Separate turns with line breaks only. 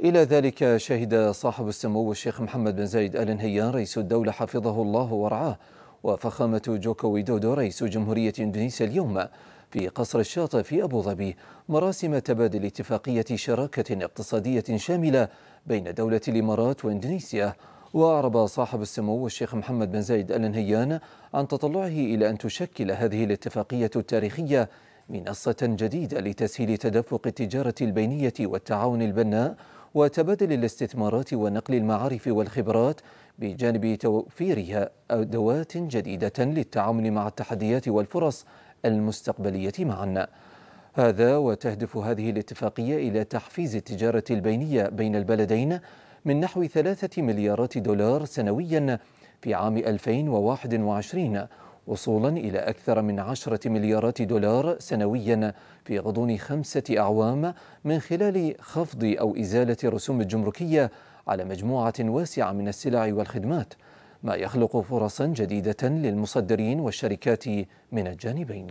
إلى ذلك شهد صاحب السمو الشيخ محمد بن زايد آل نهيان رئيس الدولة حفظه الله ورعاه وفخامة جوكو ويدودو رئيس جمهورية إندونيسيا اليوم في قصر الشاطئ في أبو ظبي مراسم تبادل اتفاقية شراكة اقتصادية شاملة بين دولة الإمارات وإندونيسيا وأعرب صاحب السمو الشيخ محمد بن زايد آل نهيان عن تطلعه إلى أن تشكل هذه الاتفاقية التاريخية منصة جديدة لتسهيل تدفق التجارة البينية والتعاون البناء وتبادل الاستثمارات ونقل المعارف والخبرات بجانب توفيرها أدوات جديدة للتعامل مع التحديات والفرص المستقبلية معا هذا وتهدف هذه الاتفاقية إلى تحفيز التجارة البينية بين البلدين من نحو ثلاثة مليارات دولار سنويا في عام 2021 وصولا إلى أكثر من عشرة مليارات دولار سنويا في غضون خمسة أعوام من خلال خفض أو إزالة الرسوم الجمركية على مجموعة واسعة من السلع والخدمات ما يخلق فرصا جديدة للمصدرين والشركات من الجانبين